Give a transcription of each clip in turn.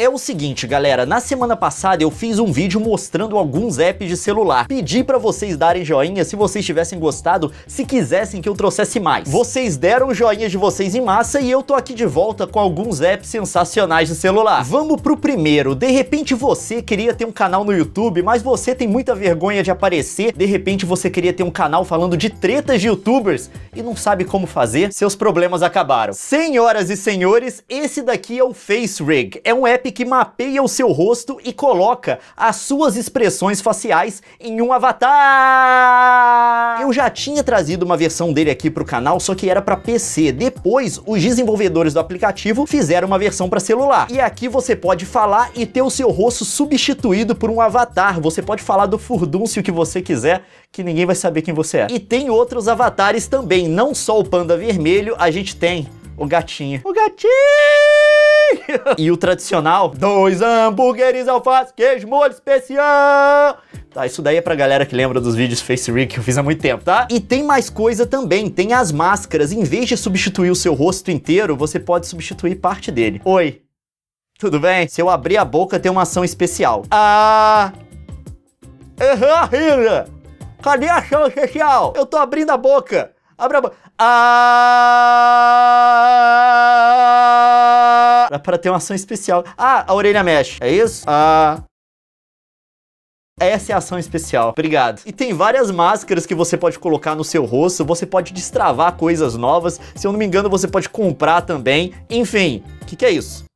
É o seguinte, galera, na semana passada eu fiz um vídeo mostrando alguns apps de celular. Pedi para vocês darem joinha se vocês tivessem gostado, se quisessem que eu trouxesse mais. Vocês deram joinhas de vocês em massa e eu tô aqui de volta com alguns apps sensacionais de celular. Vamos pro primeiro. De repente você queria ter um canal no YouTube, mas você tem muita vergonha de aparecer. De repente você queria ter um canal falando de tretas de youtubers e não sabe como fazer. Seus problemas acabaram. Senhoras e senhores, esse daqui é o FaceRig. É um app que mapeia o seu rosto e coloca as suas expressões faciais em um avatar. Eu já tinha trazido uma versão dele aqui para o canal, só que era para PC. Depois, os desenvolvedores do aplicativo fizeram uma versão para celular. E aqui você pode falar e ter o seu rosto substituído por um avatar. Você pode falar do furdúncio que você quiser, que ninguém vai saber quem você é. E tem outros avatares também, não só o panda vermelho, a gente tem o gatinho. O gatinho! e o tradicional, dois hambúrgueres, alface, queijo, molho especial. Tá, isso daí é pra galera que lembra dos vídeos Face Rig que eu fiz há muito tempo, tá? E tem mais coisa também, tem as máscaras. Em vez de substituir o seu rosto inteiro, você pode substituir parte dele. Oi, tudo bem? Se eu abrir a boca, tem uma ação especial. Ah... Cadê a ação especial? Eu tô abrindo a boca. Abre a boca. Ah é para ter uma ação especial. Ah, a orelha mexe. É isso? Ah, essa é a ação especial. Obrigado. E tem várias máscaras que você pode colocar no seu rosto, você pode destravar coisas novas. Se eu não me engano, você pode comprar também. Enfim, o que, que é isso?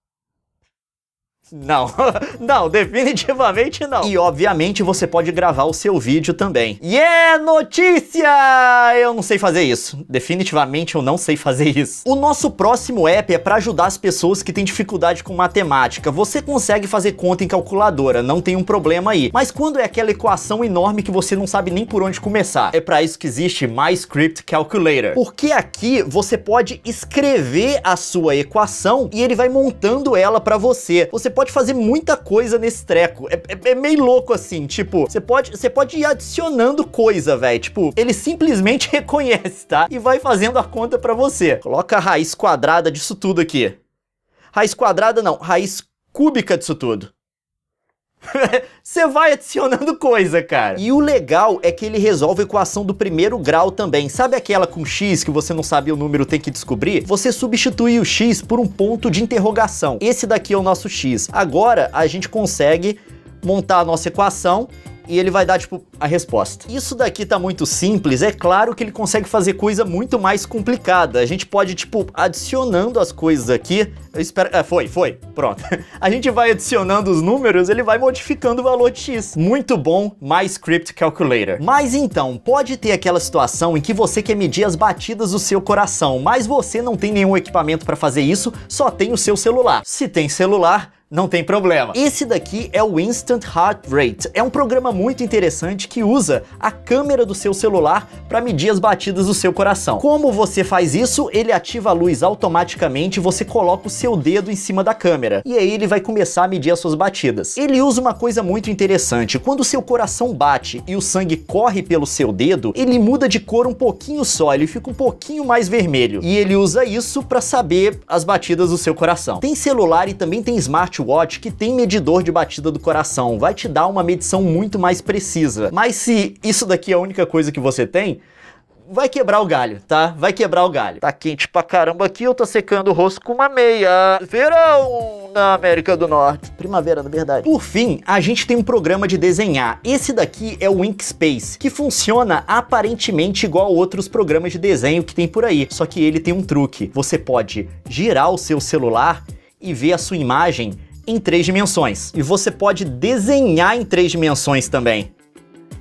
Não, não, definitivamente não. E obviamente você pode gravar o seu vídeo também. E yeah, é notícia! Eu não sei fazer isso. Definitivamente eu não sei fazer isso. O nosso próximo app é para ajudar as pessoas que têm dificuldade com matemática. Você consegue fazer conta em calculadora, não tem um problema aí. Mas quando é aquela equação enorme que você não sabe nem por onde começar? É para isso que existe MyScript Calculator. Porque aqui você pode escrever a sua equação e ele vai montando ela para você. Você pode pode fazer muita coisa nesse treco. É, é, é meio louco assim, tipo, você pode, você pode ir adicionando coisa, velho. Tipo, ele simplesmente reconhece, tá? E vai fazendo a conta pra você. Coloca a raiz quadrada disso tudo aqui. Raiz quadrada não, raiz cúbica disso tudo. Você vai adicionando coisa, cara. E o legal é que ele resolve a equação do primeiro grau também. Sabe aquela com x que você não sabe o número tem que descobrir? Você substitui o x por um ponto de interrogação. Esse daqui é o nosso x. Agora a gente consegue montar a nossa equação e ele vai dar, tipo, a resposta. Isso daqui tá muito simples, é claro que ele consegue fazer coisa muito mais complicada. A gente pode, tipo, adicionando as coisas aqui, eu espero... Ah, foi, foi, pronto. a gente vai adicionando os números, ele vai modificando o valor de x. Muito bom, MyScript Calculator. Mas então, pode ter aquela situação em que você quer medir as batidas do seu coração, mas você não tem nenhum equipamento para fazer isso, só tem o seu celular. Se tem celular, não tem problema. Esse daqui é o Instant Heart Rate. É um programa muito interessante que usa a câmera do seu celular para medir as batidas do seu coração. Como você faz isso? Ele ativa a luz automaticamente e você coloca o seu dedo em cima da câmera. E aí ele vai começar a medir as suas batidas. Ele usa uma coisa muito interessante. Quando o seu coração bate e o sangue corre pelo seu dedo, ele muda de cor um pouquinho só, ele fica um pouquinho mais vermelho. E ele usa isso para saber as batidas do seu coração. Tem celular e também tem smartwatch smartwatch que tem medidor de batida do coração, vai te dar uma medição muito mais precisa. Mas se isso daqui é a única coisa que você tem, vai quebrar o galho, tá? Vai quebrar o galho. Tá quente pra caramba aqui, eu tô secando o rosto com uma meia. Verão na América do Norte. Primavera, na verdade. Por fim, a gente tem um programa de desenhar. Esse daqui é o Inkspace, que funciona aparentemente igual a outros programas de desenho que tem por aí. Só que ele tem um truque. Você pode girar o seu celular e ver a sua imagem em três dimensões. E você pode desenhar em três dimensões também.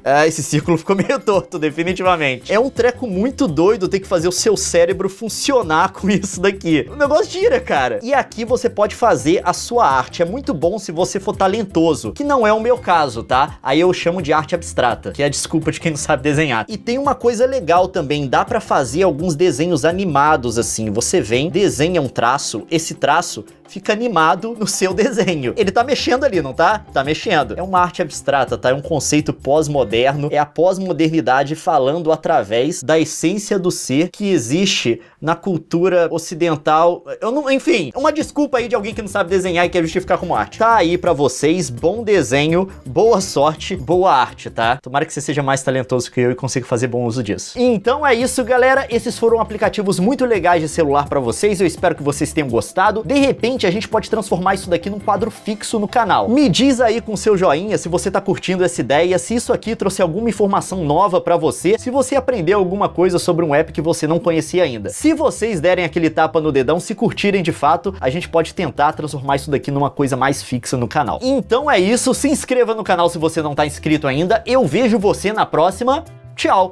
Ah, esse círculo ficou meio torto, definitivamente. É um treco muito doido ter que fazer o seu cérebro funcionar com isso daqui. O negócio gira, cara. E aqui você pode fazer a sua arte. É muito bom se você for talentoso, que não é o meu caso, tá? Aí eu chamo de arte abstrata, que é a desculpa de quem não sabe desenhar. E tem uma coisa legal também, dá pra fazer alguns desenhos animados, assim. Você vem, desenha um traço, esse traço fica animado no seu desenho. Ele tá mexendo ali, não tá? Tá mexendo. É uma arte abstrata, tá? É um conceito pós-moderno, é a pós-modernidade falando através da essência do ser que existe na cultura ocidental. Eu não, enfim, é uma desculpa aí de alguém que não sabe desenhar e quer justificar como arte. Tá aí para vocês, bom desenho, boa sorte, boa arte, tá? Tomara que você seja mais talentoso que eu e consiga fazer bom uso disso. Então é isso, galera. Esses foram aplicativos muito legais de celular para vocês. Eu espero que vocês tenham gostado. De repente Futuramente a gente pode transformar isso daqui num quadro fixo no canal. Me diz aí com seu joinha se você tá curtindo essa ideia, se isso aqui trouxe alguma informação nova para você, se você aprendeu alguma coisa sobre um app que você não conhecia ainda. Se vocês derem aquele tapa no dedão, se curtirem de fato, a gente pode tentar transformar isso daqui numa coisa mais fixa no canal. Então é isso, se inscreva no canal se você não tá inscrito ainda, eu vejo você na próxima, tchau!